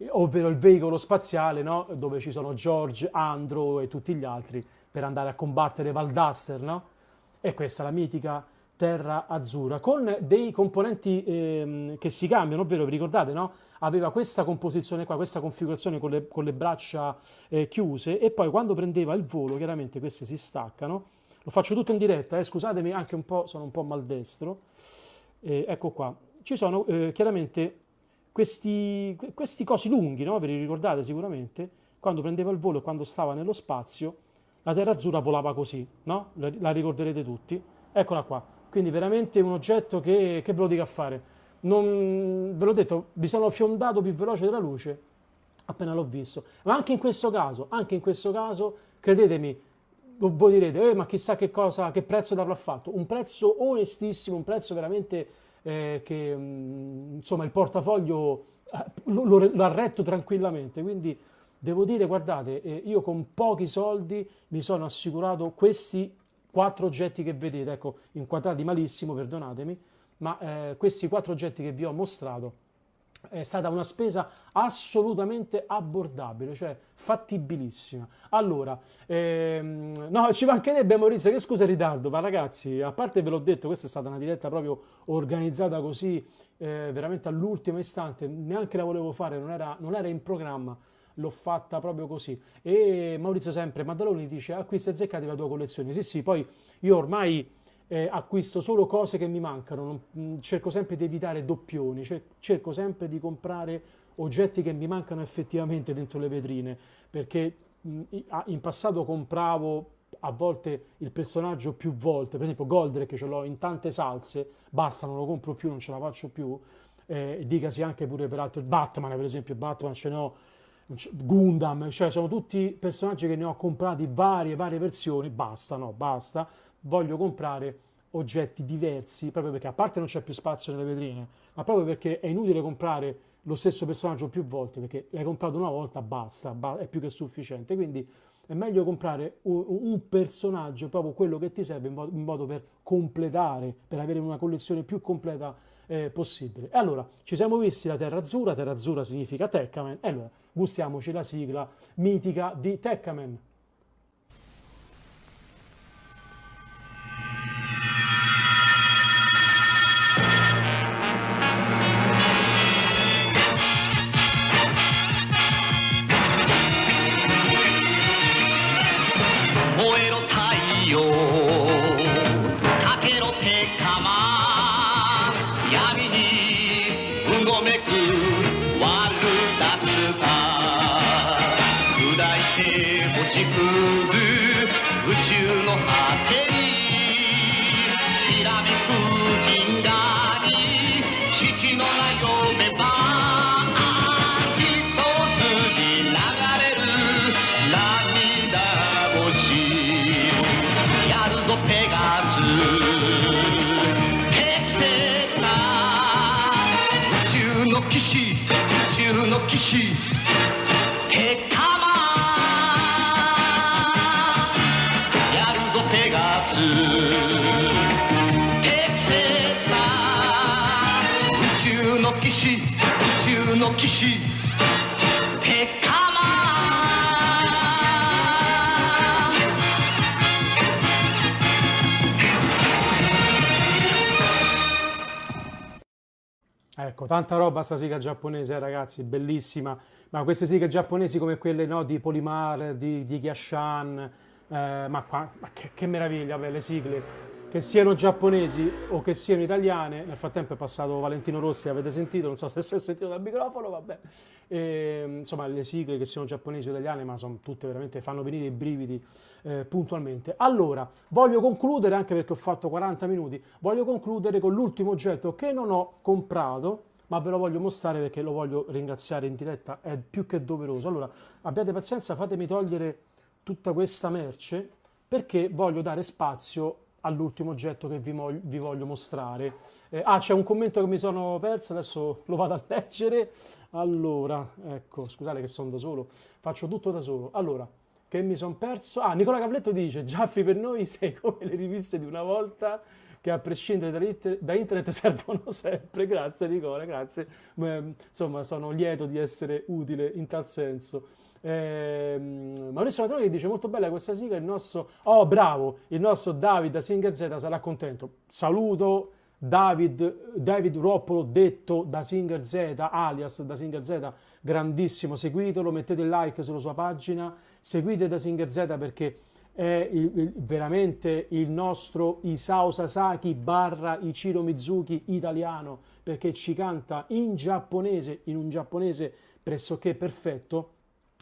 ovvero il veicolo spaziale, no? Dove ci sono George, Andro e tutti gli altri per andare a combattere Valdaster, no? E questa è la mitica terra terra azzurra, con dei componenti ehm, che si cambiano, ovvero vi ricordate, no? aveva questa composizione qua, questa configurazione con le, con le braccia eh, chiuse e poi quando prendeva il volo, chiaramente queste si staccano, lo faccio tutto in diretta, eh, scusatemi, anche un po', sono un po' maldestro, eh, ecco qua, ci sono eh, chiaramente questi, questi cosi lunghi, no? ve li ricordate sicuramente, quando prendeva il volo e quando stava nello spazio, la terra azzurra volava così, no? la ricorderete tutti, eccola qua, quindi veramente un oggetto che, che ve lo dico a fare. Non, ve l'ho detto, mi sono fiondato più veloce della luce appena l'ho visto. Ma anche in questo caso, anche in questo caso, credetemi, voi direte, eh, ma chissà che cosa, che prezzo l'avrà fatto. Un prezzo onestissimo, un prezzo veramente eh, che, mh, mm, insomma, il portafoglio eh, lo, ha retto tranquillamente. Quindi devo dire, guardate, eh, io con pochi soldi mi sono assicurato questi quattro oggetti che vedete, ecco, inquadrati malissimo, perdonatemi, ma eh, questi quattro oggetti che vi ho mostrato è stata una spesa assolutamente abbordabile, cioè fattibilissima. Allora, ehm, no, ci mancherebbe Maurizio, che scusa il ritardo, ma ragazzi, a parte ve l'ho detto, questa è stata una diretta proprio organizzata così, eh, veramente all'ultimo istante, neanche la volevo fare, non era, non era in programma, l'ho fatta proprio così. E Maurizio sempre Maddaloni dice acquisti azzeccati la tua collezione. Sì, sì, poi io ormai eh, acquisto solo cose che mi mancano, non, mm, cerco sempre di evitare doppioni, cioè, cerco sempre di comprare oggetti che mi mancano effettivamente dentro le vetrine, perché mm, in passato compravo a volte il personaggio più volte, per esempio Goldrake ce l'ho in tante salse, basta, non lo compro più, non ce la faccio più, eh, dicasi anche pure per altri, Batman per esempio, Batman ce ne ho Gundam, cioè sono tutti personaggi che ne ho comprati varie, varie versioni, basta, no, basta, voglio comprare oggetti diversi, proprio perché a parte non c'è più spazio nelle vetrine, ma proprio perché è inutile comprare lo stesso personaggio più volte, perché l'hai comprato una volta, basta, è più che sufficiente, quindi è meglio comprare un, personaggio, proprio quello che ti serve in modo per completare, per avere una collezione più completa eh, possibile. E allora, ci siamo visti la Terra Azzurra, Terra Azzurra significa Tekkamen, e allora gustiamoci la sigla mitica di Tekkamen. Ecco, tanta roba sta sigla giapponese, ragazzi, bellissima. Ma queste sigle giapponesi come quelle no, di Polimar, di, di Gyashan, eh, ma, qua, ma che, che meraviglia, beh, le sigle che siano giapponesi o che siano italiane, nel frattempo è passato Valentino Rossi, avete sentito, non so se si è sentito dal microfono, vabbè, e, ehm, insomma le sigle che siano giapponesi o italiane, ma sono tutte veramente, fanno venire i brividi eh, puntualmente. Allora, voglio concludere, anche perché ho fatto 40 minuti, voglio concludere con l'ultimo oggetto che non ho comprato, ma ve lo voglio mostrare perché lo voglio ringraziare in diretta, è più che doveroso. Allora, abbiate pazienza, fatemi togliere tutta questa merce perché voglio dare spazio all'ultimo oggetto che vi, vi voglio mostrare. Eh, ah, c'è un commento che mi sono perso, adesso lo vado a leggere. Allora, ecco, scusate che sono da solo, faccio tutto da solo. Allora, che mi sono perso? Ah, Nicola Cavletto dice, Giaffi per noi sei come le riviste di una volta che a prescindere da, inter da internet servono sempre. Grazie Nicola, grazie. Ma, insomma, sono lieto di essere utile in tal senso. Eh, Maurizio Matroni dice molto bella questa sigla, il nostro... Oh, bravo, il nostro David Singer Z sarà contento. Saluto David, David Roppolo, detto da Singer Z, alias da Singer Z, grandissimo, seguitelo, mettete il like sulla sua pagina, seguite da Singer Z perché è il, il, veramente il nostro Isao Sasaki barra Ichiro Mizuki italiano perché ci canta in giapponese, in un giapponese pressoché perfetto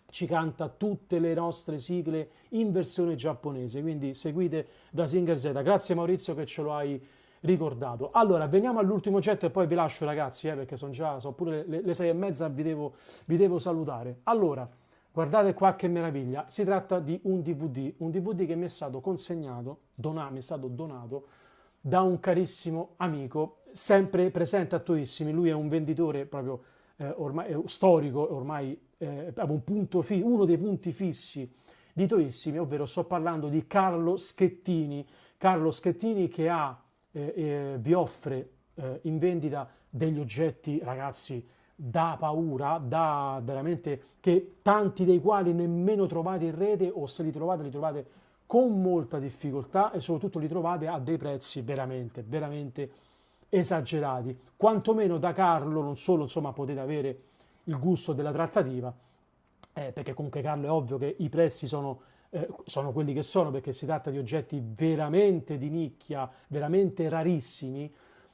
ci canta tutte le nostre sigle in versione giapponese, quindi seguite da Singer Z. Grazie Maurizio che ce lo hai ricordato. Allora, veniamo all'ultimo oggetto e poi vi lascio ragazzi, eh, perché sono già, sono pure le, le, sei e mezza, vi devo, vi devo salutare. Allora, guardate qua che meraviglia, si tratta di un DVD, un DVD che mi è stato consegnato, donato, mi è stato donato da un carissimo amico, sempre presente a tuissimi. lui è un venditore proprio eh, ormai, eh, storico, ormai eh, un fi- uno dei punti fissi di Toissimi, ovvero sto parlando di Carlo Schettini. Carlo Schettini che ha, eh, eh vi offre eh, in vendita degli oggetti, ragazzi, da paura, da veramente che tanti dei quali nemmeno trovate in rete o se li trovate li trovate con molta difficoltà e soprattutto li trovate a dei prezzi veramente, veramente esagerati. Quantomeno da Carlo non solo insomma potete avere il gusto della trattativa, eh, perché comunque Carlo è ovvio che i prezzi sono, eh, sono, quelli che sono, perché si tratta di oggetti veramente di nicchia, veramente rarissimi,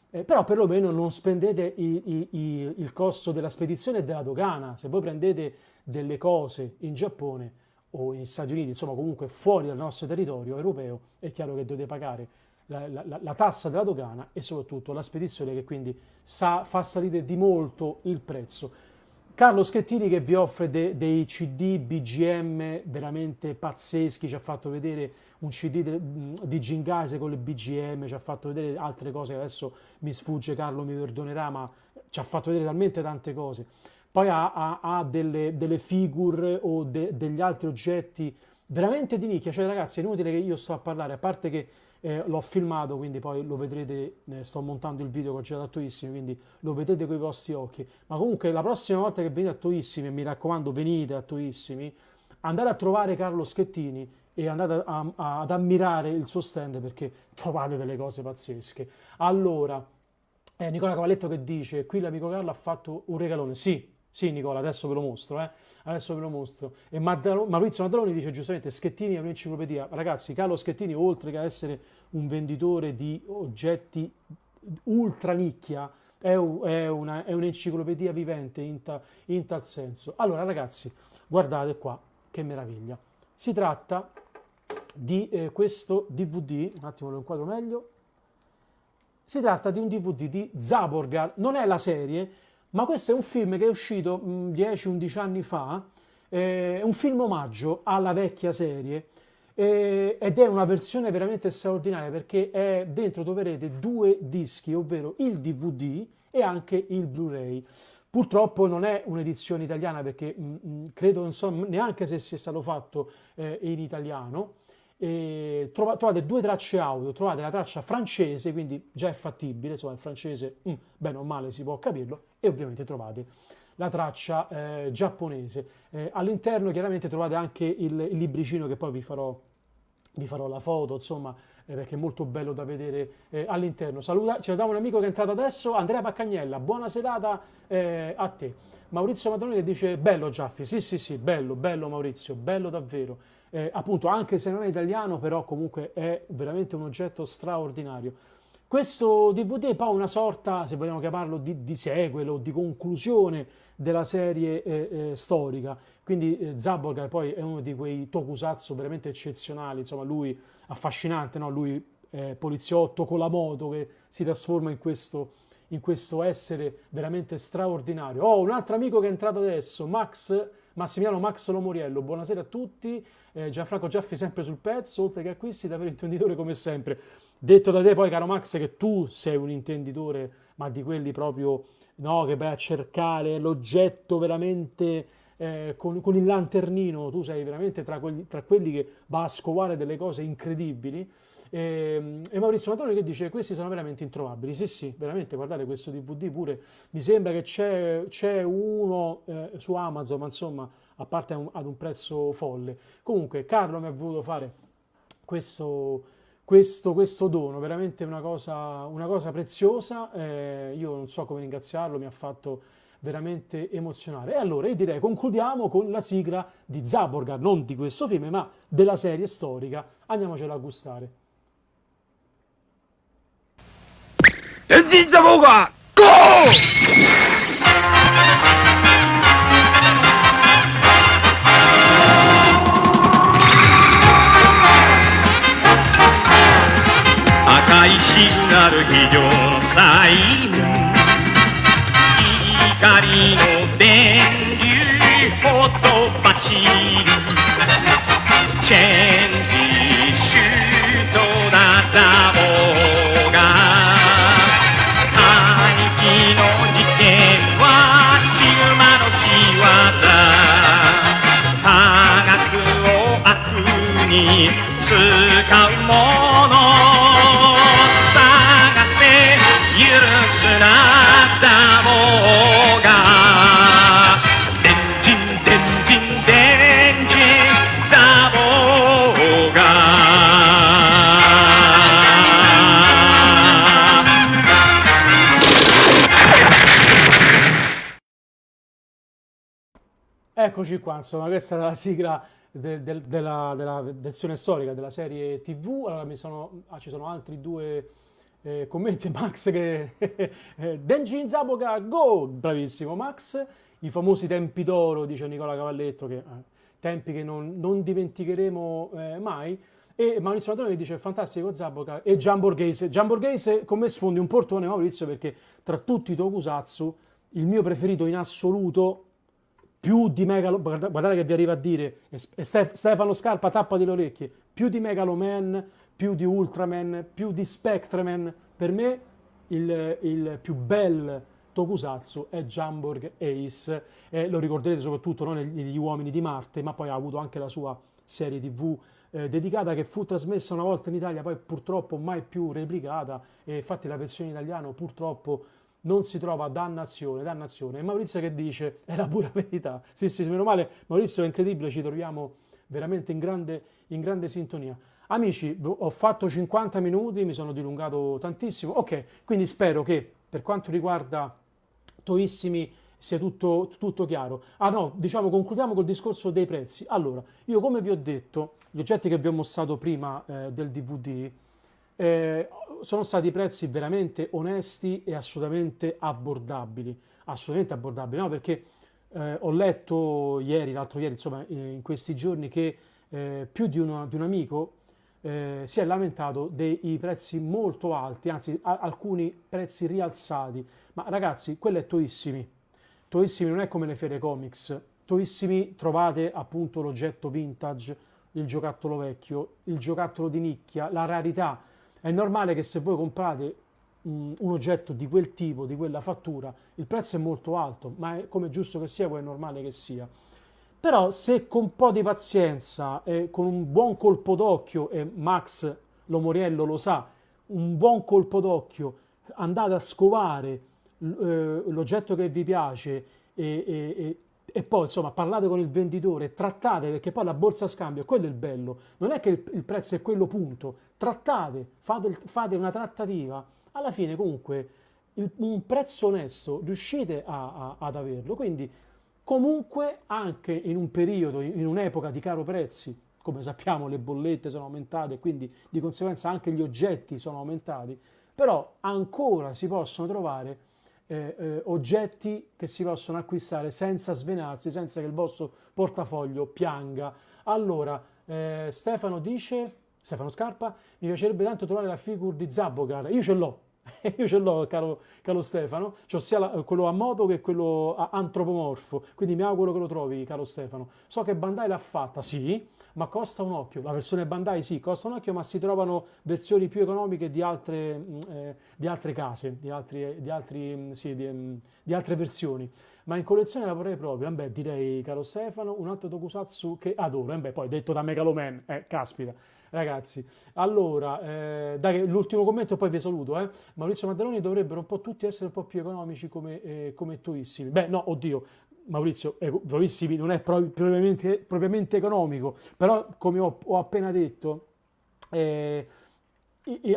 eh, però perlomeno non spendete i, i, i, il costo della spedizione e della dogana, se voi prendete delle cose in Giappone o negli Stati Uniti, insomma comunque fuori dal nostro territorio europeo, è chiaro che dovete pagare la, la, la, tassa della dogana e soprattutto la spedizione che quindi sa, fa salire di molto il prezzo. Carlo Schettini che vi offre de dei CD BGM veramente pazzeschi, ci ha fatto vedere un CD di Gingase con le BGM, ci ha fatto vedere altre cose adesso mi sfugge, Carlo mi perdonerà, ma ci ha fatto vedere talmente tante cose. Poi ha, ha, ha delle, delle, figure o de degli altri oggetti veramente di nicchia, cioè ragazzi è inutile che io sto a parlare, a parte che eh, l'ho filmato, quindi poi lo vedrete, eh, sto montando il video che ho girato a Toissimi, quindi lo vedete con i vostri occhi. Ma comunque la prossima volta che venite a Toissimi, mi raccomando venite a Toissimi, andate a trovare Carlo Schettini e andate a, a, ad ammirare il suo stand perché trovate delle cose pazzesche. Allora, eh, Nicola Cavalletto che dice, qui l'amico Carlo ha fatto un regalone, sì, sì, Nicola, adesso ve lo mostro, eh? Adesso ve lo mostro. E Maddalo- Maurizio Maddaloni dice giustamente: Schettini è un'enciclopedia. Ragazzi, Carlo Schettini, oltre che essere un venditore di oggetti ultra nicchia, è, una, è un'enciclopedia vivente in, ta, in tal senso. Allora, ragazzi, guardate qua, che meraviglia. Si tratta di eh, questo DVD, un attimo lo inquadro meglio. Si tratta di un DVD di Zaborgar, non è la serie, ma questo è un film che è uscito 10-11 mm, anni fa, è un film omaggio alla vecchia serie ed è una versione veramente straordinaria perché è, dentro troverete due dischi, ovvero il DVD e anche il Blu-ray. Purtroppo non è un'edizione italiana perché mh, mm, mm, credo, non so neanche se sia stato fatto eh, in italiano. E trovate due tracce audio, trovate la traccia francese, quindi già è fattibile, insomma il francese, mh, bene o male si può capirlo, e ovviamente trovate la traccia eh, giapponese. Eh, all'interno chiaramente trovate anche il, il, libricino che poi vi farò, vi farò la foto, insomma, eh, perché è molto bello da vedere eh, all'interno. Saluta, salutiamo un amico che è entrato adesso, Andrea Paccagnella, buona serata eh, a te. Maurizio Madroni che dice bello Giaffi, sì sì sì, bello, bello Maurizio, bello davvero. Eh, appunto, anche se non è italiano, però comunque è veramente un oggetto straordinario. Questo DVD è poi una sorta, se vogliamo chiamarlo, di, di sequel o di conclusione della serie eh, eh, storica. Quindi eh, Zaborgar poi è uno di quei tokusatsu veramente eccezionali, insomma lui affascinante, no? lui eh, poliziotto con la moto che si trasforma in questo, in questo essere veramente straordinario. Oh, un altro amico che è entrato adesso, Max Massimiliano Max Lomoriello, buonasera a tutti, eh, Gianfranco Giaffi sempre sul pezzo, oltre che acquisti da per intenditore come sempre. Detto da te poi, caro Max, che tu sei un intenditore, ma di quelli proprio no, che vai a cercare l'oggetto veramente eh, con, con, il lanternino, tu sei veramente tra quelli, tra quelli, che va a scovare delle cose incredibili. E, ehm, e Maurizio Matrone che dice questi sono veramente introvabili. Sì, sì, veramente, guardate questo DVD pure. Mi sembra che c'è, c'è uno eh, su Amazon, ma insomma, a parte un, ad un prezzo folle. Comunque, Carlo mi ha voluto fare questo questo, questo dono, veramente una cosa, una cosa preziosa, eh, io non so come ringraziarlo, mi ha fatto veramente emozionare. E allora io direi concludiamo con la sigla di Zaborga, non di questo film, ma della serie storica, andiamocela a gustare. Go! シグナ非常のサ光の電流ほど走るチェンジシュートだった方が兄貴の事件はシグマの仕業科学を悪に使うもん eccoci qua, insomma questa era la sigla del, del, della, della, versione storica della serie TV, allora sono, ah, ci sono altri due eh, commenti, Max che... Eh, Denji Zaboga, go! Bravissimo Max, i famosi tempi d'oro, dice Nicola Cavalletto, che, eh, tempi che non, non dimenticheremo eh, mai, e Maurizio Matrone che dice fantastico Zaboga e Gian Borghese. Gian Borghese come sfondi un portone Maurizio perché tra tutti i Tokusatsu il mio preferito in assoluto più di Megalo, guardate che vi arriva a dire, e Stefano Scarpa tappa delle orecchie, più di Megaloman, più di Ultraman, più di Spectreman, per me il, il più bel tokusatsu è Jamborg Ace, eh, lo ricorderete soprattutto no, negli Uomini di Marte, ma poi ha avuto anche la sua serie tv eh, dedicata che fu trasmessa una volta in Italia, poi purtroppo mai più replicata, e infatti la versione italiana purtroppo non si trova dannazione, dannazione. E Maurizio che dice, è la pura verità. Sì, sì, meno male, Maurizio è incredibile, ci troviamo veramente in grande, in grande sintonia. Amici, ho fatto 50 minuti, mi sono dilungato tantissimo. Ok, quindi spero che per quanto riguarda Toissimi sia tutto, tutto chiaro. Ah no, diciamo, concludiamo col discorso dei prezzi. Allora, io come vi ho detto, gli oggetti che vi ho mostrato prima eh, del DVD, eh, sono stati prezzi veramente onesti e assolutamente abbordabili, assolutamente abbordabili, no? perché eh, ho letto ieri, l'altro ieri, insomma, in questi giorni che eh, più di, una, di, un amico eh, si è lamentato dei prezzi molto alti, anzi a, alcuni prezzi rialzati, ma ragazzi, quello è Toissimi, Toissimi non è come le fere comics, Toissimi trovate appunto l'oggetto vintage, il giocattolo vecchio, il giocattolo di nicchia, la rarità, è normale che se voi comprate mm, un, oggetto di quel tipo, di quella fattura, il prezzo è molto alto, ma è come giusto che sia, poi è normale che sia. Però se con un po' di pazienza e con un buon colpo d'occhio, e Max Lomoriello lo sa, un buon colpo d'occhio, andate a scovare eh, l'oggetto che vi piace e, e, e, e poi insomma parlate con il venditore, trattate perché poi la borsa scambio, quello è il bello, non è che il, il prezzo è quello punto, trattate, fate, fate una trattativa, alla fine comunque il, un prezzo onesto riuscite a, a, ad averlo, quindi comunque anche in un periodo, in un'epoca di caro prezzi, come sappiamo le bollette sono aumentate, quindi di conseguenza anche gli oggetti sono aumentati, però ancora si possono trovare eh, eh, oggetti che si possono acquistare senza svenarsi, senza che il vostro portafoglio pianga. Allora, eh, Stefano dice, Stefano Scarpa, mi piacerebbe tanto trovare la figure di Zabogar, io ce l'ho. io ce l'ho, caro, caro Stefano, cioè sia la, quello a moto che quello a antropomorfo, quindi mi auguro che lo trovi, caro Stefano. So che Bandai l'ha fatta, sì, ma costa un occhio. La versione Bandai sì, costa un occhio, ma si trovano versioni più economiche di altre, mm, eh, di altre case, di, altri, eh, di, altri, mm, sì, di, mm, di altre versioni ma in collezione la vorrei proprio. Beh, direi, caro Stefano, un altro tokusatsu che adoro. Beh, poi detto da Megaloman, eh, caspita. Ragazzi, allora, eh, dai, l'ultimo commento e poi vi saluto. Eh. Maurizio Maddaloni dovrebbero un po' tutti essere un po' più economici come, eh, come tuissimi. Beh, no, oddio, Maurizio è ecco, bravissimi, non è propriamente, propriamente economico, però come ho, ho appena detto, eh,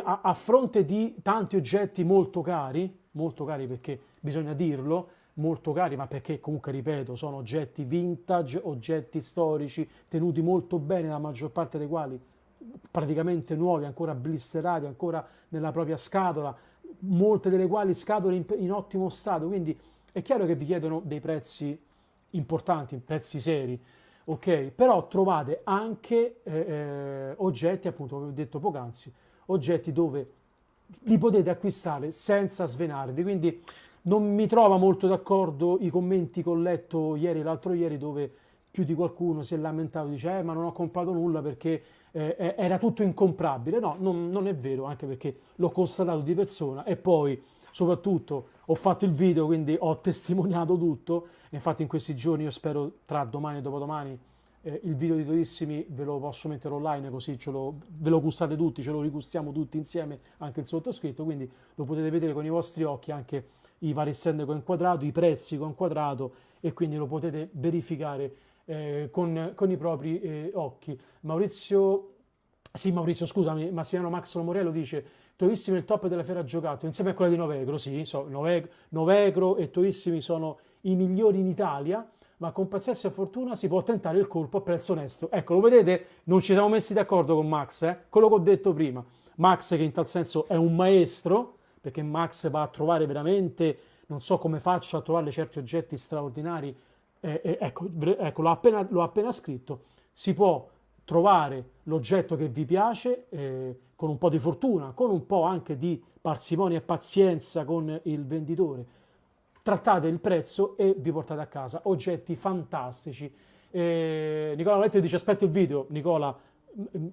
a, a, fronte di tanti oggetti molto cari, molto cari perché bisogna dirlo, molto cari, ma perché comunque, ripeto, sono oggetti vintage, oggetti storici, tenuti molto bene, la maggior parte dei quali praticamente nuovi, ancora blisterati, ancora nella propria scatola, molte delle quali scatole in, in ottimo stato, quindi è chiaro che vi chiedono dei prezzi importanti, prezzi seri, ok? Però trovate anche eh, eh, oggetti, appunto, come ho detto poc'anzi, oggetti dove li potete acquistare senza svenarvi. Quindi non mi trova molto d'accordo i commenti che ho letto ieri l'altro ieri dove più di qualcuno si è lamentato dice eh, ma non ho comprato nulla perché eh, era tutto incomprabile. No, non, non è vero, anche perché l'ho constatato di persona e poi soprattutto ho fatto il video, quindi ho testimoniato tutto. Infatti in questi giorni io spero tra domani e dopodomani eh, il video di Torissimi ve lo posso mettere online così lo, ve lo gustate tutti, ce lo rigustiamo tutti insieme, anche il sottoscritto, quindi lo potete vedere con i vostri occhi anche i vari stand che ho i prezzi con quadrato e quindi lo potete verificare eh, con, con, i propri eh, occhi. Maurizio, sì Maurizio scusami, Massimiliano Max Morello dice Toissimi è il top della fiera giocato, insieme a quella di Novegro, sì, so, Novegro, Novegro e Toissimi sono i migliori in Italia, ma con pazienza e fortuna si può tentare il colpo a prezzo onesto. Ecco, lo vedete? Non ci siamo messi d'accordo con Max, eh? quello che ho detto prima. Max che in tal senso è un maestro, perché Max va a trovare veramente, non so come faccia a trovare certi oggetti straordinari, eh, eh, ecco, ecco l'ho, appena, l'ho appena scritto, si può trovare l'oggetto che vi piace eh, con un po' di fortuna, con un po' anche di parsimonia e pazienza con il venditore. Trattate il prezzo e vi portate a casa oggetti fantastici. Eh, Nicola Valetti dice aspetta il video, Nicola,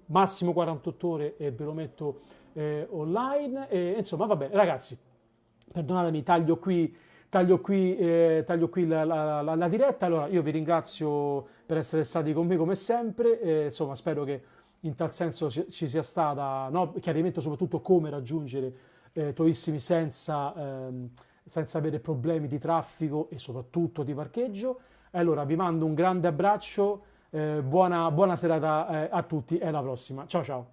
massimo 48 ore e ve lo metto eh, online. E, insomma, va bene, ragazzi, perdonatemi, taglio qui taglio qui, eh, taglio qui la, la, la, la, diretta. Allora, io vi ringrazio per essere stati con me come sempre. Eh, insomma, spero che in tal senso ci sia stata no, chiarimento soprattutto come raggiungere eh, Toissimi senza, ehm, senza avere problemi di traffico e soprattutto di parcheggio. Allora, vi mando un grande abbraccio, eh, buona, buona serata eh, a tutti e alla prossima. Ciao ciao!